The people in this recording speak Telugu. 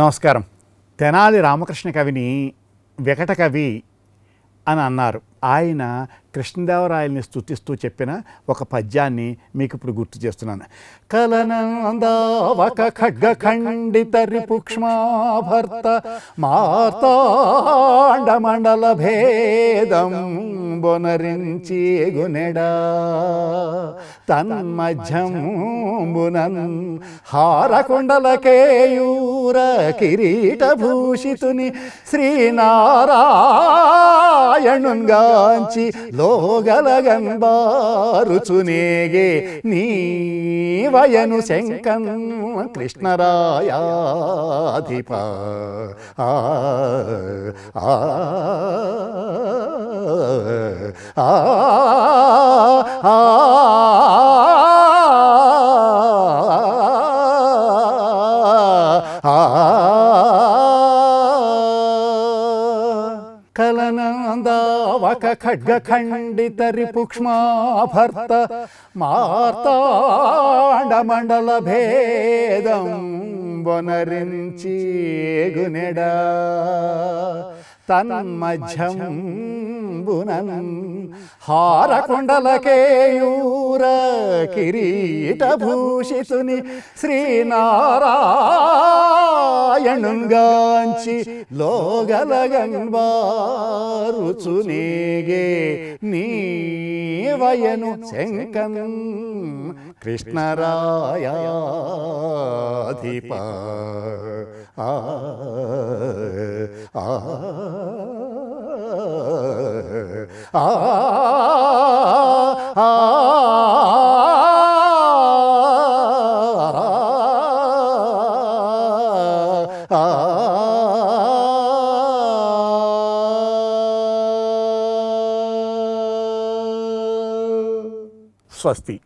నమస్కారం తెనాలి రామకృష్ణ కవిని వికట కవి అని అన్నారు ఆయన కృష్ణదేవరాయల్ని స్థుతిస్తూ చెప్పిన ఒక పద్యాన్ని మీకు ఇప్పుడు గుర్తు చేస్తున్నాను కలనందావక ఖడ్గ ఖండిత రిపుక్ష్మాభర్త మార్తాండమండల భేదం బొనరించేగునెడా తన్మధ్యమునన్ హారకుండలకేయూర కిరీటభూషితుని శ్రీనారాయణున్గాంచి లోగలగన్బారుచునేగే నీ వయను శంకన్ కృష్ణరాయాధిప ఆ ఖడ్గ కలనందావక ఖడ్గ ఖండితరిపుక్ష్మాభర్త మార్తాండమండల భేదం బొనరించి గునెడా తన్మధ్యం బునన్ హారకుండలకేయూర కిరీటభూషితుని శ్రీనారాయణుంగాంచి లోగలగన్వారుచునిగే నీవయను శంకం కృష్ణరాయాధిప ఆ ఆ ah, ah, ah, स्वस्ति